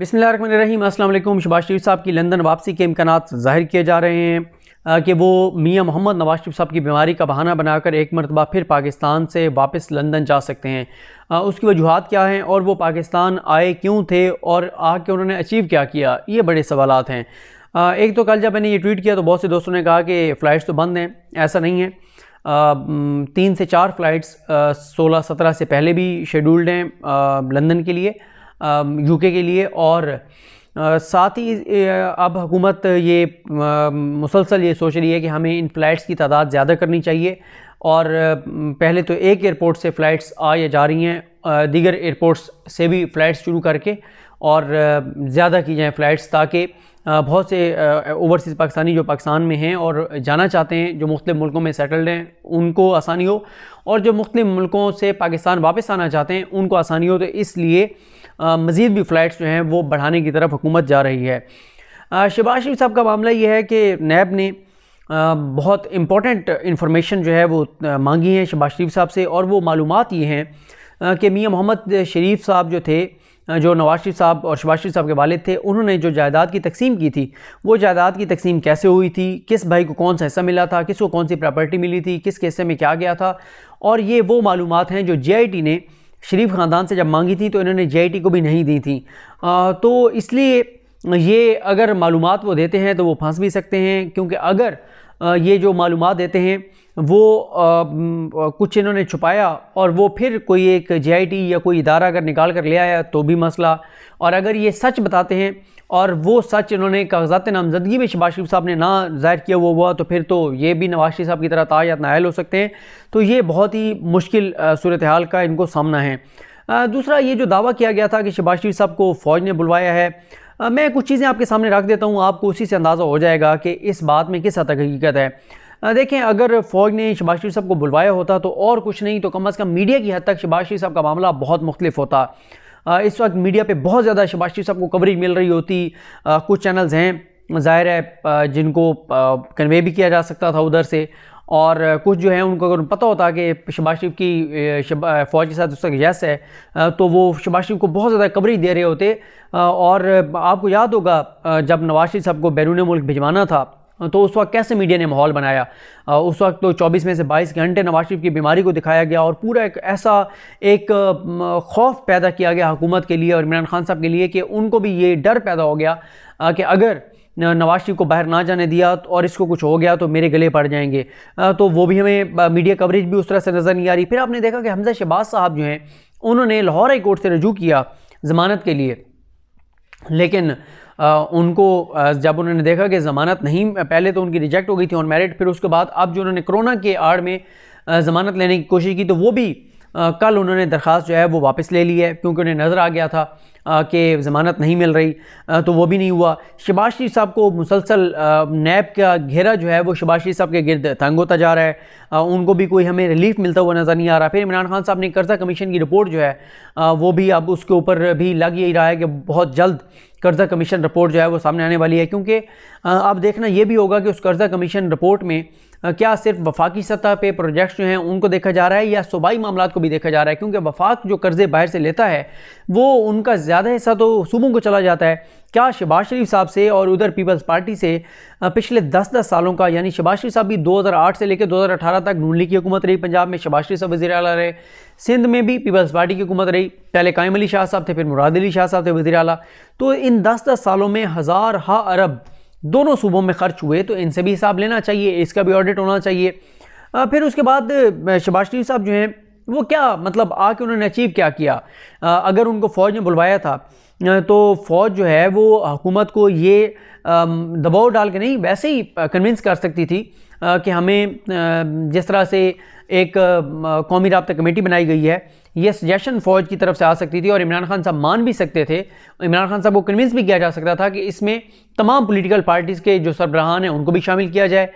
بسم اللہ الرحمن الرحیم السلام علیکم شباز شریف صاحب کی لندن واپسی کے امکانات ظاہر کیا جا رہے ہیں کہ وہ میاں محمد نواز شریف صاحب کی بیماری کا بہانہ بنا کر ایک مرتبہ پھر پاکستان سے واپس لندن جا سکتے ہیں اس کی وجوہات کیا ہیں اور وہ پاکستان آئے کیوں تھے اور آ کے انہوں نے اچیو کیا کیا یہ بڑے سوالات ہیں ایک تو کل جب میں نے یہ ٹویٹ کیا تو بہت سے دوستوں نے کہا کہ فلائٹس تو بند ہیں ایسا نہیں ہے تین سے چار فلائٹس سولہ سترہ سے پہلے بھی شیڈولڈ ہیں لندن کے لیے یو کے لیے اور ساتھ ہی اب حکومت یہ مسلسل یہ سوچ رہی ہے کہ ہمیں ان فلائٹس کی تعداد زیادہ کرنی چاہیے اور پہلے تو ایک ایئرپورٹ سے فلائٹس آ جا رہی ہیں دیگر ایئرپورٹس سے بھی فلائٹس شروع کر کے اور زیادہ کی جائیں فلائٹس تاکہ بہت سے اوورسیز پاکستانی جو پاکستان میں ہیں اور جانا چاہتے ہیں جو مختلف ملکوں میں سیٹلڈ ہیں ان کو آسانی ہو اور جو مختلف ملکوں سے پاکستان واپس آنا چاہتے ہیں ان کو آسانی ہو تو اس لیے مزید بھی فلائٹس جو ہیں وہ بڑھانے کی طرف حکومت جا رہی ہے شباز شریف صاحب کا معاملہ یہ ہے کہ نیب نے بہت امپورٹنٹ انفارمیشن جو ہے وہ مانگی ہیں شباز شریف صاحب سے اور وہ معلومات یہ ہیں کہ میاں محمد شریف صاحب جو تھے جو نواز شریف صاحب اور شباز شریف صاحب کے والد تھے انہوں نے جو جائیداد کی تقسیم کی تھی وہ جائیداد کی تقسیم کیسے ہوئی تھی کس بھائی کو کون سا حصہ ملا تھا کس کو کون سی پراپرٹی ملی تھی کس کے حصے میں کیا گیا تھا اور یہ وہ معلومات ہیں جو جی آئی ٹی نے شریف خاندان سے جب مانگی تھی تو انہوں نے جی آئی ٹی کو بھی نہیں دی تھیں تو اس لیے یہ اگر معلومات وہ دیتے ہیں تو وہ پھنس بھی سکتے ہیں کیونکہ اگر یہ جو معلومات دیتے ہیں وہ کچھ انہوں نے چھپایا اور وہ پھر کوئی ایک جے آئی ٹی یا کوئی ادارہ اگر نکال کر لے آیا تو بھی مسئلہ اور اگر یہ سچ بتاتے ہیں اور وہ سچ انہوں نے کاغذات نامزدگی میں شباز شریف صاحب نے نہ ظاہر کیا وہ ہوا تو پھر تو یہ بھی نواز شریف صاحب کی طرح تاج نائل ہو سکتے ہیں تو یہ بہت ہی مشکل صورتحال کا ان کو سامنا ہے دوسرا یہ جو دعویٰ کیا گیا تھا کہ شباز شریف صاحب کو فوج نے بلوایا ہے میں کچھ چیزیں آپ کے سامنے رکھ دیتا ہوں آپ کو اسی سے اندازہ ہو جائے گا کہ اس بات میں کس حد تک حقیقت ہے دیکھیں اگر فوج نے شباز شریف صاحب کو بلوایا ہوتا تو اور کچھ نہیں تو کم از کم میڈیا کی حد تک شباز شریف صاحب کا معاملہ بہت مختلف ہوتا اس وقت میڈیا پہ بہت زیادہ شباز شریف صاحب کو کوریج مل رہی ہوتی کچھ چینلز ہیں ظاہر ہے جن کو کنوے بھی کیا جا سکتا تھا ادھر سے اور کچھ جو ہیں ان کو اگر پتہ ہوتا کہ شباز شریف کی فوج کے ساتھ اس یس ہے تو وہ شباز شریف کو بہت زیادہ کوریج دے رہے ہوتے اور آپ کو یاد ہوگا جب نواز شریف صاحب کو بیرون ملک بھجوانا تھا تو اس وقت کیسے میڈیا نے ماحول بنایا اس وقت تو چوبیس میں سے بائیس گھنٹے نواز شریف کی بیماری کو دکھایا گیا اور پورا ایک ایسا ایک خوف پیدا کیا گیا حکومت کے لیے اور عمران خان صاحب کے لیے کہ ان کو بھی یہ ڈر پیدا ہو گیا کہ اگر نواز شریف کو باہر نہ جانے دیا اور اس کو کچھ ہو گیا تو میرے گلے پڑ جائیں گے تو وہ بھی ہمیں میڈیا کوریج بھی اس طرح سے نظر نہیں آ رہی پھر آپ نے دیکھا کہ حمزہ شہباز صاحب جو ہیں انہوں نے لاہور ہائی کورٹ سے رجوع کیا ضمانت کے لیے لیکن ان کو جب انہوں نے دیکھا کہ ضمانت نہیں پہلے تو ان کی ریجیکٹ ہو گئی تھی آن میرٹ پھر اس کے بعد اب جو انہوں نے کرونا کے آڑ میں ضمانت لینے کی کوشش کی تو وہ بھی کل انہوں نے درخواست جو ہے وہ واپس لے لی ہے کیونکہ انہیں نظر آ گیا تھا کہ ضمانت نہیں مل رہی تو وہ بھی نہیں ہوا شباز شریف صاحب کو مسلسل نیب کا گھیرا جو ہے وہ شباز شریف صاحب کے گرد تنگ ہوتا جا رہا ہے ان کو بھی کوئی ہمیں ریلیف ملتا ہوا نظر نہیں آ رہا پھر عمران خان صاحب نے قرضہ کمیشن کی رپورٹ جو ہے وہ بھی اب اس کے اوپر بھی لگ یہی رہا ہے کہ بہت جلد قرضہ کمیشن رپورٹ جو ہے وہ سامنے آنے والی ہے کیونکہ اب دیکھنا یہ بھی ہوگا کہ اس قرضہ کمیشن رپورٹ میں کیا صرف وفاقی سطح پہ پروجیکٹس جو ہیں ان کو دیکھا جا رہا ہے یا صوبائی معاملات کو بھی دیکھا جا رہا ہے کیونکہ وفاق جو قرضے باہر سے لیتا ہے وہ ان کا زیادہ حصہ تو صوبوں کو چلا جاتا ہے کیا شباز شریف صاحب سے اور ادھر پیپلز پارٹی سے پچھلے دس دس سالوں کا یعنی شباز شریف صاحب بھی دو ہزار آٹھ سے لے کے دو ہزار اٹھارہ تک لیگ کی حکومت رہی پنجاب میں شباز شریف صاحب وزیر اعلیٰ رہے سندھ میں بھی پیپلز پارٹی کی حکومت رہی پہلے قائم علی شاہ صاحب تھے پھر مراد علی شاہ صاحب تھے وزیر اعلیٰ تو ان دس دس سالوں میں ہزار ہا عرب دونوں صوبوں میں خرچ ہوئے تو ان سے بھی حساب لینا چاہیے اس کا بھی آڈٹ ہونا چاہیے پھر اس کے بعد شباز شریف صاحب جو ہیں وہ کیا مطلب آ کے انہوں نے اچیو کیا کیا اگر ان کو فوج نے بلوایا تھا تو فوج جو ہے وہ حکومت کو یہ دباؤ ڈال کے نہیں ویسے ہی کنونس کر سکتی تھی کہ ہمیں جس طرح سے ایک قومی رابطہ کمیٹی بنائی گئی ہے یہ سجیشن فوج کی طرف سے آ سکتی تھی اور عمران خان صاحب مان بھی سکتے تھے عمران خان صاحب کو کنونس بھی کیا جا سکتا تھا کہ اس میں تمام پولیٹیکل پارٹیز کے جو سربراہان ہیں ان کو بھی شامل کیا جائے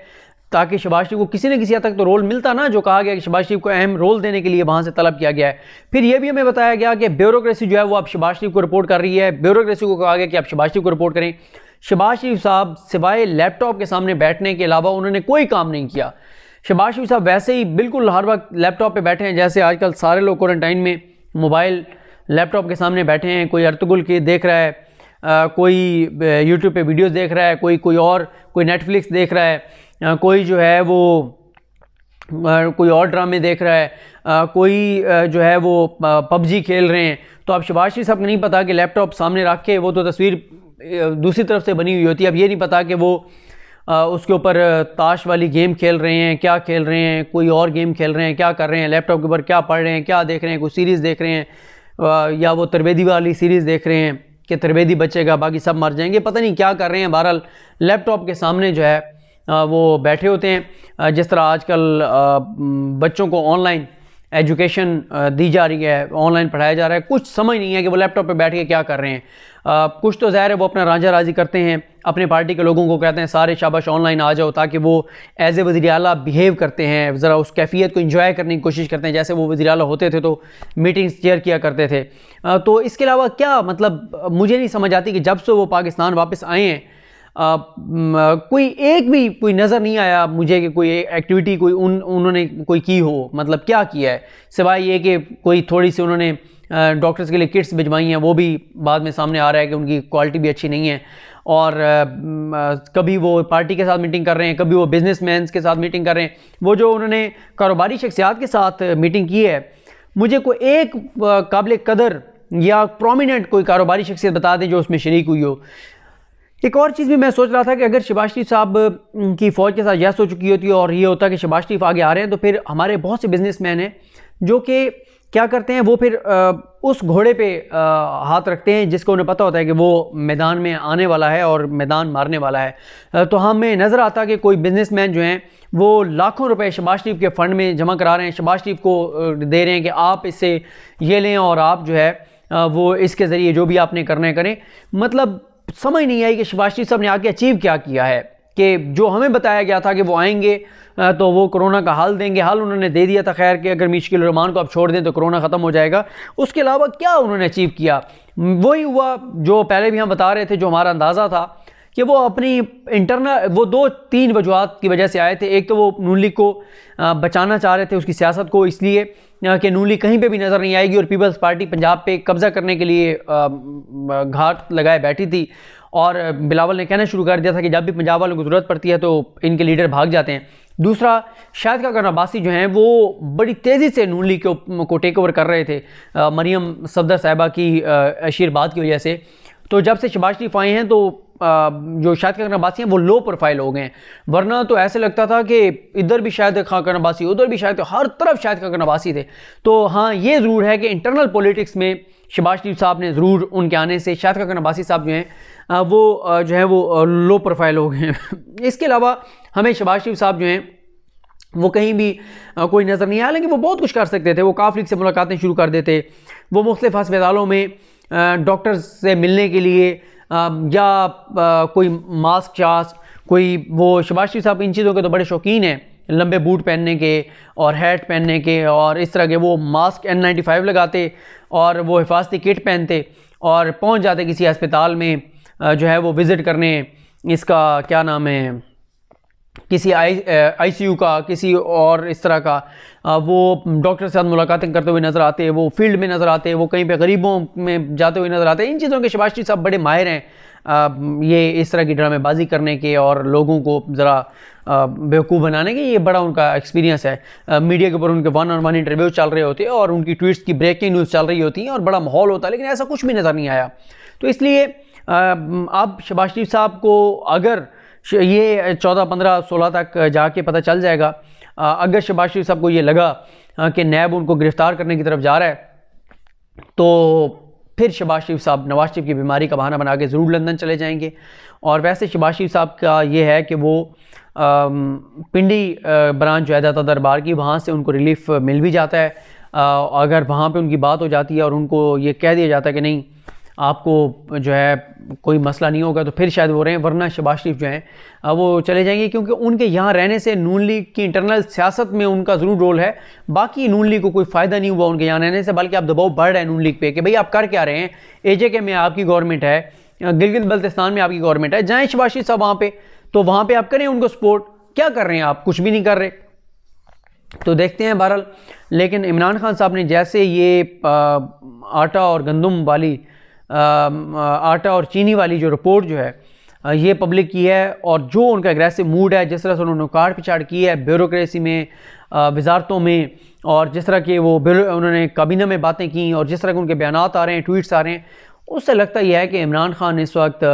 تاکہ شباز شریف کو کسی نہ کسی حد تک تو رول ملتا نا جو کہا گیا کہ شباز شریف کو اہم رول دینے کے لیے وہاں سے طلب کیا گیا ہے پھر یہ بھی ہمیں بتایا گیا کہ بیوروکریسی جو ہے وہ اب شباز شریف کو رپورٹ کر رہی ہے بیوروکریسی کو کہا گیا کہ آپ شباز شریف کو رپورٹ کریں شباز شریف صاحب سوائے لیپ ٹاپ کے سامنے بیٹھنے کے علاوہ انہوں نے کوئی کام نہیں کیا شباز شریف صاحب ویسے ہی بالکل ہر وقت لیپ ٹاپ پہ بیٹھے ہیں جیسے آج کل سارے لوگ کوارنٹائن میں موبائل لیپ ٹاپ کے سامنے بیٹھے ہیں کوئی ارتگل کے دیکھ رہا ہے کوئی یوٹیوب پہ ویڈیوز دیکھ رہا ہے کوئی کوئی اور کوئی نیٹ فلکس دیکھ رہا ہے کوئی جو ہے وہ کوئی اور ڈرامے دیکھ رہا ہے کوئی جو ہے وہ پب جی کھیل رہے ہیں تو اب شباز شریف صاحب کو نہیں پتا کہ لیپ ٹاپ سامنے رکھ کے وہ تو تصویر دوسری طرف سے بنی ہوئی ہوتی ہے اب یہ نہیں پتا کہ وہ اس کے اوپر تاش والی گیم کھیل رہے ہیں کیا کھیل رہے ہیں کوئی اور گیم کھیل رہے ہیں کیا کر رہے ہیں لیپ ٹاپ کے اوپر کیا پڑھ رہے ہیں کیا دیکھ رہے ہیں کوئی سیریز دیکھ رہے ہیں یا وہ تربیدی والی سیریز دیکھ رہے ہیں کہ تربیدی بچے گا باقی سب مر جائیں گے پتہ نہیں کیا کر رہے ہیں بہرحال لیپ ٹاپ کے سامنے جو ہے وہ بیٹھے ہوتے ہیں جس طرح آج کل بچوں کو آن لائن ایجوکیشن دی جا رہی ہے آن لائن پڑھایا جا رہا ہے کچھ سمجھ نہیں ہے کہ وہ لیپ ٹاپ پہ بیٹھ کے کیا کر رہے ہیں کچھ تو ظاہر ہے وہ اپنا رانجہ راضی کرتے ہیں اپنے پارٹی کے لوگوں کو کہتے ہیں سارے شابش آن لائن آ جاؤ تاکہ وہ ایز اے وزیر اعلیٰ کرتے ہیں ذرا اس کیفیت کو انجوائے کرنے کی کوشش کرتے ہیں جیسے وہ وزیر اعلیٰ ہوتے تھے تو میٹنگز چیئر کیا کرتے تھے تو اس کے علاوہ کیا مطلب مجھے نہیں سمجھ آتی کہ جب سے وہ پاکستان واپس آئے ہیں کوئی ایک بھی کوئی نظر نہیں آیا مجھے کہ کوئی ایکٹیویٹی کوئی ان انہوں نے کوئی کی ہو مطلب کیا کیا ہے سوائے یہ کہ کوئی تھوڑی سی انہوں نے ڈاکٹرز کے لیے کٹس بھجوائی ہیں وہ بھی بعد میں سامنے آ رہا ہے کہ ان کی کوالٹی بھی اچھی نہیں ہے اور کبھی وہ پارٹی کے ساتھ میٹنگ کر رہے ہیں کبھی وہ بزنس مینس کے ساتھ میٹنگ کر رہے ہیں وہ جو انہوں نے کاروباری شخصیات کے ساتھ میٹنگ کی ہے مجھے کوئی ایک قابل قدر یا پرومیننٹ کوئی کاروباری شخصیت بتا دیں جو اس میں شریک ہوئی ہو ایک اور چیز بھی میں سوچ رہا تھا کہ اگر شباز شریف صاحب کی فوج کے ساتھ یس ہو چکی ہوتی ہے اور یہ ہوتا کہ شباز شریف آگے آ رہے ہیں تو پھر ہمارے بہت سے بزنس مین ہیں جو کہ کیا کرتے ہیں وہ پھر اس گھوڑے پہ ہاتھ رکھتے ہیں جس کو انہیں پتہ ہوتا ہے کہ وہ میدان میں آنے والا ہے اور میدان مارنے والا ہے تو ہاں، ہمیں نظر آتا کہ کوئی بزنس مین جو ہیں وہ لاکھوں روپے شباز شریف کے فنڈ میں جمع کرا رہے ہیں شباز شریف کو دے رہے ہیں کہ آپ اس سے یہ لیں اور آپ جو ہے وہ اس کے ذریعے جو بھی آپ نے کرنا ہے کریں مطلب سمجھ نہیں آئی کہ شواشری صاحب نے آ کے اچیو کیا کیا ہے کہ جو ہمیں بتایا گیا تھا کہ وہ آئیں گے تو وہ کرونا کا حل دیں گے حل انہوں نے دے دیا تھا خیر کہ اگر میشق الرحمان کو آپ چھوڑ دیں تو کرونا ختم ہو جائے گا اس کے علاوہ کیا انہوں نے اچیو کیا وہی ہوا جو پہلے بھی ہم بتا رہے تھے جو ہمارا اندازہ تھا کہ وہ اپنی انٹرنل وہ دو تین وجوہات کی وجہ سے آئے تھے ایک تو وہ لیگ کو بچانا چاہ رہے تھے اس کی سیاست کو اس لیے کہ کے نولی کہیں پہ بھی نظر نہیں آئے گی اور پیپلز پارٹی پنجاب پہ قبضہ کرنے کے لیے گھاٹ لگائے بیٹھی تھی اور بلاول نے کہنا شروع کر دیا تھا کہ جب بھی پنجاب والوں کو ضرورت پڑتی ہے تو ان کے لیڈر بھاگ جاتے ہیں دوسرا شاید کا کرنا باسی جو ہیں وہ بڑی تیزی سے نولی کو کو ٹیک اوور کر رہے تھے مریم صفدر صاحبہ کی اشیر بات کی وجہ سے تو جب سے شباز شریف آئے ہیں تو جو شاید خ عباسی ہیں وہ لو پروفائل ہو گئے ہیں ورنہ تو ایسے لگتا تھا کہ ادھر بھی شاید خواہن عباسی ادھر بھی شاید ہر طرف شاید کا عباسی تھے تو ہاں یہ ضرور ہے کہ انٹرنل پولیٹکس میں شباز شریف صاحب نے ضرور ان کے آنے سے شاید خاکن عباسی صاحب جو ہیں وہ جو ہے وہ لو پروفائل ہو گئے ہیں اس کے علاوہ ہمیں شباز شریف صاحب جو ہیں وہ کہیں بھی کوئی نظر نہیں آیا لیکن وہ بہت کچھ کر سکتے تھے وہ کاف لیگ سے ملاقاتیں شروع کر دیتے وہ مختلف ہسپتالوں میں ڈاکٹر سے ملنے کے لیے یا کوئی ماسک چاس کوئی وہ شبا شریف صاحب ان چیزوں کے تو بڑے شوقین ہیں لمبے بوٹ پہننے کے اور ہیٹ پہننے کے اور اس طرح کے وہ ماسک این نائنٹی فائیو لگاتے اور وہ حفاظتی کٹ پہنتے اور پہنچ جاتے کسی ہسپتال میں جو ہے وہ وزٹ کرنے اس کا کیا نام ہے کسی آئی آئی سی یو کا کسی اور اس طرح کا وہ ڈاکٹر کے ساتھ ملاقاتیں کرتے ہوئے نظر آتے ہیں وہ فیلڈ میں نظر آتے ہیں وہ کہیں پہ غریبوں میں جاتے ہوئے نظر آتے ہیں ان چیزوں کے شباشتی صاحب بڑے ماہر ہیں یہ اس طرح کی ڈرامے بازی کرنے کے اور لوگوں کو ذرا بیوقوف بنانے کے یہ بڑا ان کا ایکسپیرینس ہے میڈیا کے اوپر ان کے ون آن ون انٹرویوز چل رہے ہوتے ہیں اور ان کی ٹویٹس کی بریکنگ نیوز چل رہی ہوتی ہیں اور بڑا ماحول ہوتا ہے لیکن ایسا کچھ بھی نظر نہیں آیا تو اس لیے آپ شریف صاحب کو اگر یہ چودہ پندرہ سولہ تک جا کے پتہ چل جائے گا اگر شباز شریف صاحب کو یہ لگا کہ نیب ان کو گرفتار کرنے کی طرف جا رہا ہے تو پھر شباز شریف صاحب نواز شریف کی بیماری کا بہانہ بنا کے ضرور لندن چلے جائیں گے اور ویسے شباز شریف صاحب کا یہ ہے کہ وہ پنڈی برانچ جو ہے داتا دربار کی وہاں سے ان کو ریلیف مل بھی جاتا ہے اگر وہاں پہ ان کی بات ہو جاتی ہے اور ان کو یہ کہہ دیا جاتا ہے کہ نہیں آپ کو جو ہے کوئی مسئلہ نہیں ہوگا تو پھر شاید وہ رہے ہیں ورنہ شباز شریف جو ہیں وہ چلے جائیں گے کیونکہ ان کے یہاں رہنے سے نون لیگ کی انٹرنل سیاست میں ان کا ضرور رول ہے باقی نون لیگ کو کوئی فائدہ نہیں ہوا ان کے یہاں رہنے سے بلکہ آپ دباؤ بڑھ رہے ہیں نون لیگ پہ کہ بھئی آپ کر کے آ رہے ہیں اے جے کے میں آپ کی گورنمنٹ ہے گلگت بلتستان میں آپ کی گورنمنٹ ہے جائیں شباز شریف صاحب وہاں پہ تو وہاں پہ آپ کریں ان کو سپورٹ کیا کر رہے ہیں آپ کچھ بھی نہیں کر رہے تو دیکھتے ہیں بہرحال لیکن عمران خان صاحب نے جیسے یہ آٹا اور گندم والی آٹا اور چینی والی جو رپورٹ جو ہے یہ پبلک کی ہے اور جو ان کا اگریسو موڈ ہے جس طرح سے انہوں نے کاٹ پچاڑ کی ہے بیوروکریسی میں وزارتوں میں اور جس طرح کہ وہ انہوں نے کابینہ میں باتیں کیں اور جس طرح کہ ان کے بیانات آ رہے ہیں ٹویٹس آ رہے ہیں اس سے لگتا یہ ہے کہ عمران خان اس وقت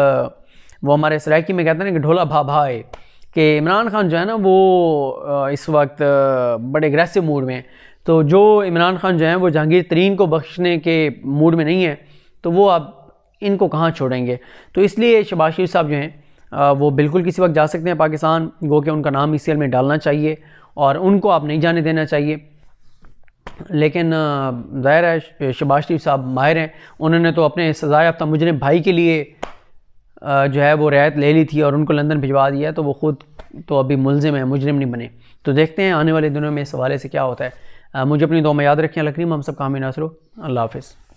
وہ ہمارے سرائکی میں کہتے ہیں کہ ڈھولا بھا بھا ہے کہ عمران خان جو ہے نا وہ اس وقت بڑے اگریسو موڈ میں تو جو عمران خان جو ہیں وہ جہانگیر ترین کو بخشنے کے موڈ میں نہیں ہیں تو وہ آپ ان کو کہاں چھوڑیں گے تو اس لیے شباز شریف صاحب جو ہیں وہ بالکل کسی وقت جا سکتے ہیں پاکستان گو کہ ان کا نام سی ایل میں ڈالنا چاہیے اور ان کو آپ نہیں جانے دینا چاہیے لیکن ظاہر ہے شباز شریف صاحب ماہر ہیں انہوں نے تو اپنے یافتہ مجرم بھائی کے لیے جو ہے وہ رعایت لے لی تھی اور ان کو لندن بھجوا دیا تو وہ خود تو ابھی ملزم ہے مجرم نہیں بنے تو دیکھتے ہیں آنے والے دنوں میں اس حوالے سے کیا ہوتا ہے مجھے اپنی دو میں یاد رکھیں اللہ کریم سب کامی ناصر ہو اللہ حافظ